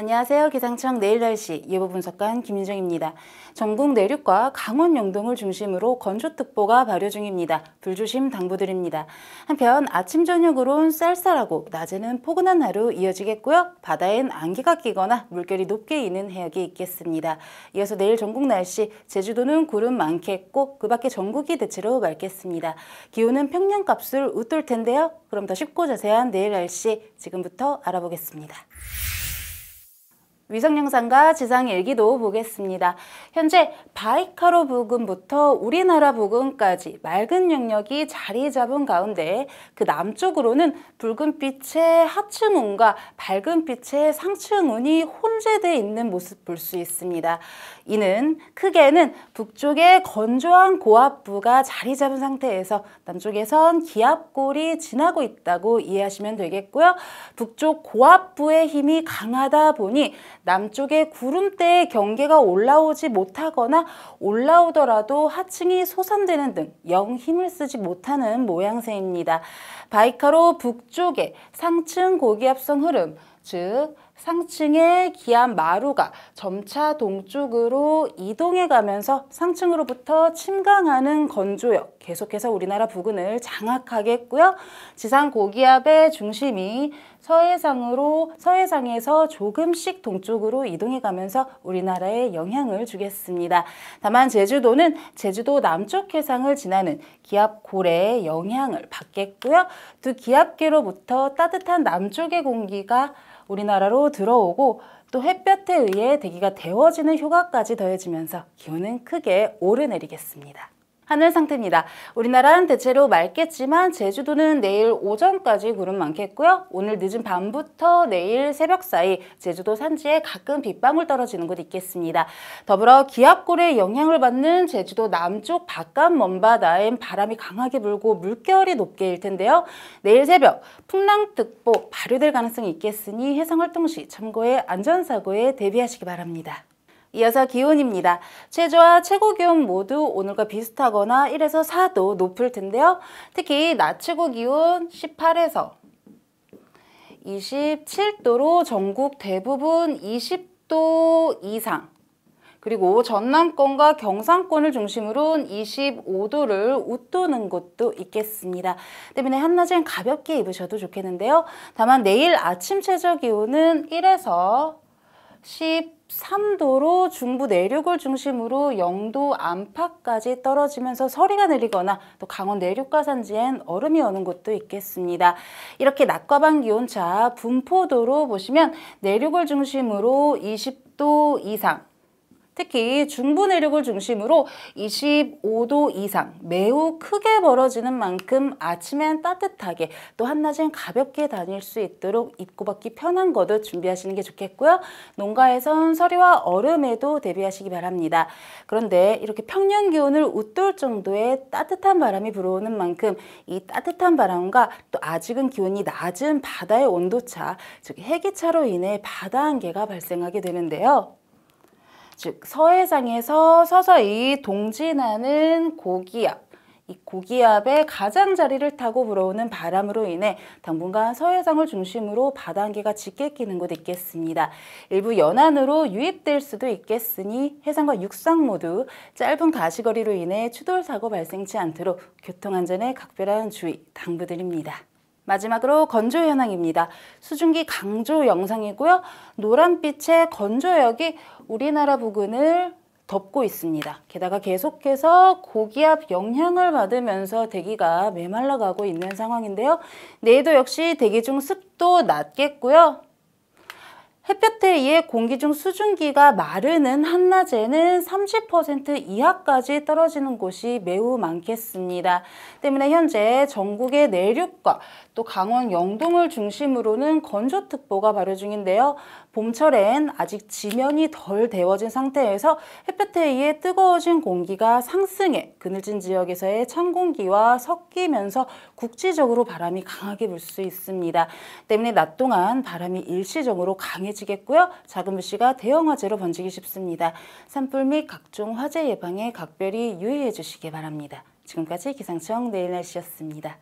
안녕하세요. 기상청 내일 날씨 예보 분석관 김윤정입니다. 전국 내륙과 강원 영동을 중심으로 건조특보가 발효 중입니다. 불조심 당부드립니다. 한편 아침 저녁으론 쌀쌀하고 낮에는 포근한 하루 이어지겠고요. 바다엔 안개가 끼거나 물결이 높게 있는 해역이 있겠습니다. 이어서 내일 전국 날씨 제주도는 구름 많겠고 그 밖에 전국이 대체로 맑겠습니다. 기온은 평년값을 웃돌 텐데요. 그럼 더 쉽고 자세한 내일 날씨 지금부터 알아보겠습니다. 위성 영상과 지상 일기도 보겠습니다. 현재 바이카로 부근부터 우리나라 부근까지 맑은 영역이 자리 잡은 가운데 그 남쪽으로는 붉은 빛의 하층운과 밝은 빛의 상층운이 혼재되어 있는 모습 볼 수 있습니다. 이는 크게는 북쪽에 건조한 고압부가 자리 잡은 상태에서 남쪽에선 기압골이 지나고 있다고 이해하시면 되겠고요. 북쪽 고압부의 힘이 강하다 보니 남쪽에 구름대의 경계가 올라오지 못하거나 올라오더라도 하층이 소산되는 등 영 힘을 쓰지 못하는 모양새입니다. 바이카로 북쪽에 상층 고기압성 흐름, 즉 상층의 기압 마루가 점차 동쪽으로 이동해 가면서 상층으로부터 침강하는 건조역 계속해서 우리나라 부근을 장악하겠고요. 지상 고기압의 중심이 서해상으로 서해상에서 조금씩 동쪽으로 이동해 가면서 우리나라에 영향을 주겠습니다. 다만 제주도는 제주도 남쪽 해상을 지나는 기압 고래의 영향을 받겠고요. 두 기압계로부터 따뜻한 남쪽의 공기가 우리나라로 들어오고 또 햇볕에 의해 대기가 데워지는 효과까지 더해지면서 기온은 크게 오르내리겠습니다. 하늘 상태입니다. 우리나라는 대체로 맑겠지만 제주도는 내일 오전까지 구름 많겠고요. 오늘 늦은 밤부터 내일 새벽 사이 제주도 산지에 가끔 빗방울 떨어지는 곳 있겠습니다. 더불어 기압골의 영향을 받는 제주도 남쪽 바깥 먼바다엔 바람이 강하게 불고 물결이 높게 일 텐데요. 내일 새벽 풍랑특보 발효될 가능성이 있겠으니 해상활동 시 참고해 안전사고에 대비하시기 바랍니다. 이어서 기온입니다. 최저와 최고 기온 모두 오늘과 비슷하거나 1에서 4도 높을 텐데요. 특히 낮 최고 기온 18에서 27도로 전국 대부분 20도 이상 그리고 전남권과 경상권을 중심으로 25도를 웃도는 곳도 있겠습니다. 때문에 한낮엔 가볍게 입으셔도 좋겠는데요. 다만 내일 아침 최저 기온은 1에서 10 23도로 중부 내륙을 중심으로 영도 안팎까지 떨어지면서 서리가 내리거나 또 강원 내륙과 산지엔 얼음이 오는 곳도 있겠습니다. 이렇게 낮과 밤 기온차 분포도로 보시면 내륙을 중심으로 20도 이상 특히 중부 내륙을 중심으로 25도 이상 매우 크게 벌어지는 만큼 아침엔 따뜻하게 또 한낮엔 가볍게 다닐 수 있도록 입고 받기 편한 것을 준비하시는 게 좋겠고요. 농가에선 서리와 얼음에도 대비하시기 바랍니다. 그런데 이렇게 평년 기온을 웃돌 정도의 따뜻한 바람이 불어오는 만큼 이 따뜻한 바람과 또 아직은 기온이 낮은 바다의 온도차, 즉 해기차로 인해 바다 한계가 발생하게 되는데요. 즉 서해상에서 서서히 동진하는 고기압 이 고기압의 가장자리를 타고 불어오는 바람으로 인해 당분간 서해상을 중심으로 바다 한기가 짙게 끼는 곳 있겠습니다. 일부 연안으로 유입될 수도 있겠으니 해상과 육상 모두 짧은 가시거리로 인해 추돌사고 발생치 않도록 교통안전에 각별한 주의 당부드립니다. 마지막으로 건조 현황입니다. 수증기 강조 영상이고요. 노란빛의 건조역이 우리나라 부근을 덮고 있습니다. 게다가 계속해서 고기압 영향을 받으면서 대기가 메말라 가고 있는 상황인데요. 내일도 역시 대기 중 습도 낮겠고요. 햇볕에 의해 공기 중 수증기가 마르는 한낮에는 30% 이하까지 떨어지는 곳이 매우 많겠습니다. 때문에 현재 전국의 내륙과 또 강원 영동을 중심으로는 건조특보가 발효 중인데요. 봄철엔 아직 지면이 덜 데워진 상태에서 햇볕에 의해 뜨거워진 공기가 상승해 그늘진 지역에서의 찬 공기와 섞이면서 국지적으로 바람이 강하게 불 수 있습니다. 때문에 낮 동안 바람이 일시적으로 강해지겠고요. 작은 불씨가 대형 화재로 번지기 쉽습니다. 산불 및 각종 화재 예방에 각별히 유의해 주시기 바랍니다. 지금까지 기상청 내일 날씨였습니다.